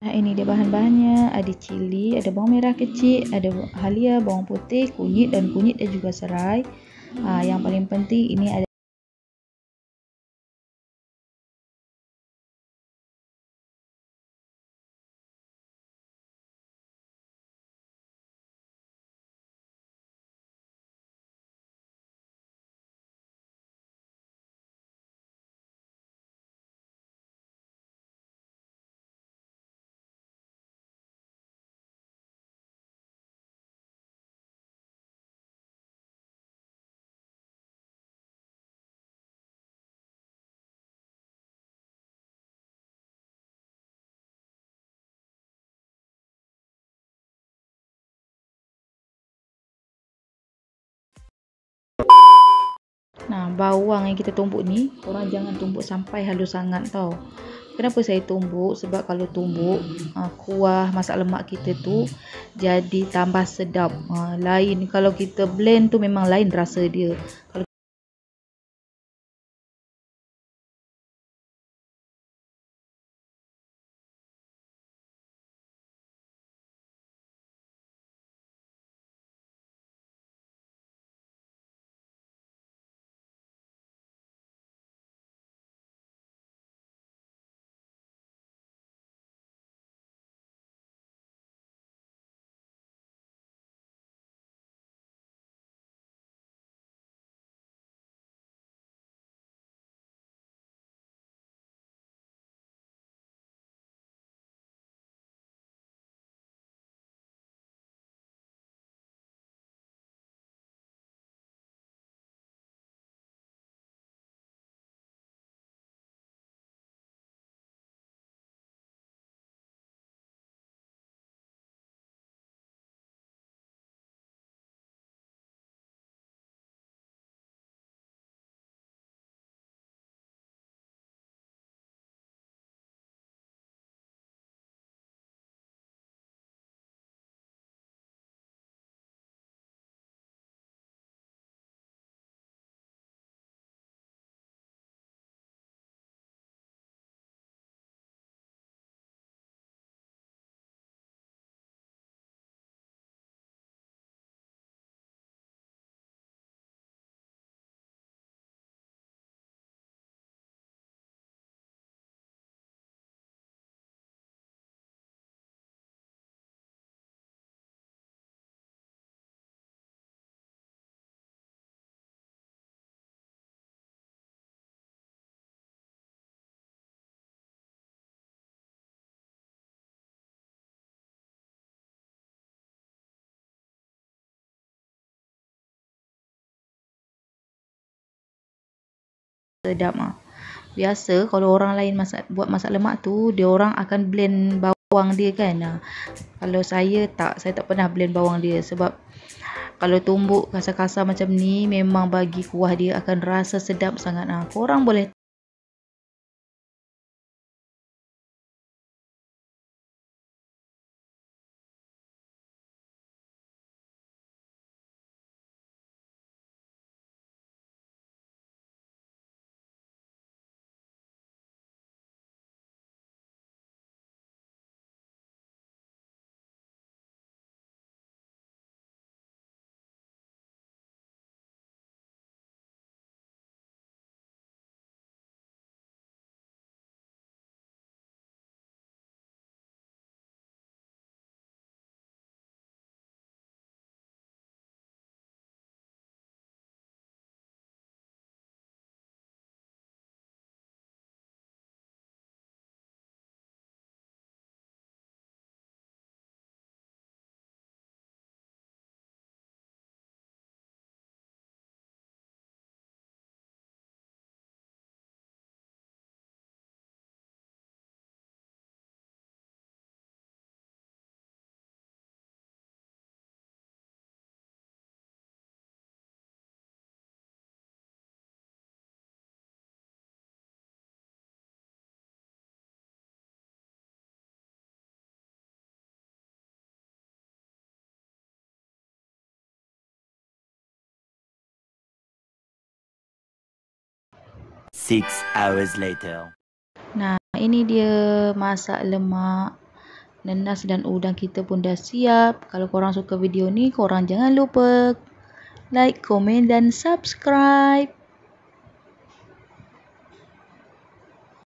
Nah, ini dia bahan-bahannya. Ada cili, ada bawang merah kecil, ada halia, bawang putih, kunyit dan kunyit dan juga serai. Ha, yang paling penting ini ada Nah, bawang yang kita tumbuk ni, korang jangan tumbuk sampai halus sangat tau. Kenapa saya tumbuk? Sebab kalau tumbuk, ah, kuah masak lemak kita tu jadi tambah sedap. Ah, lain kalau kita blend tu memang lain rasa dia. Kalau sedap ah. Biasa kalau orang lain masak buat masak lemak tu, dia orang akan blend bawang dia kan. Ah. Kalau saya tak, saya tak pernah blend bawang dia sebab kalau tumbuk kasar-kasar macam ni memang bagi kuah dia akan rasa sedap sangat ah. Korang boleh Six hours later. Nah, ini dia masak lemak. Nenas dan udang kita pun dah siap. Kalau korang suka video ni, korang jangan lupa like, komen dan subscribe.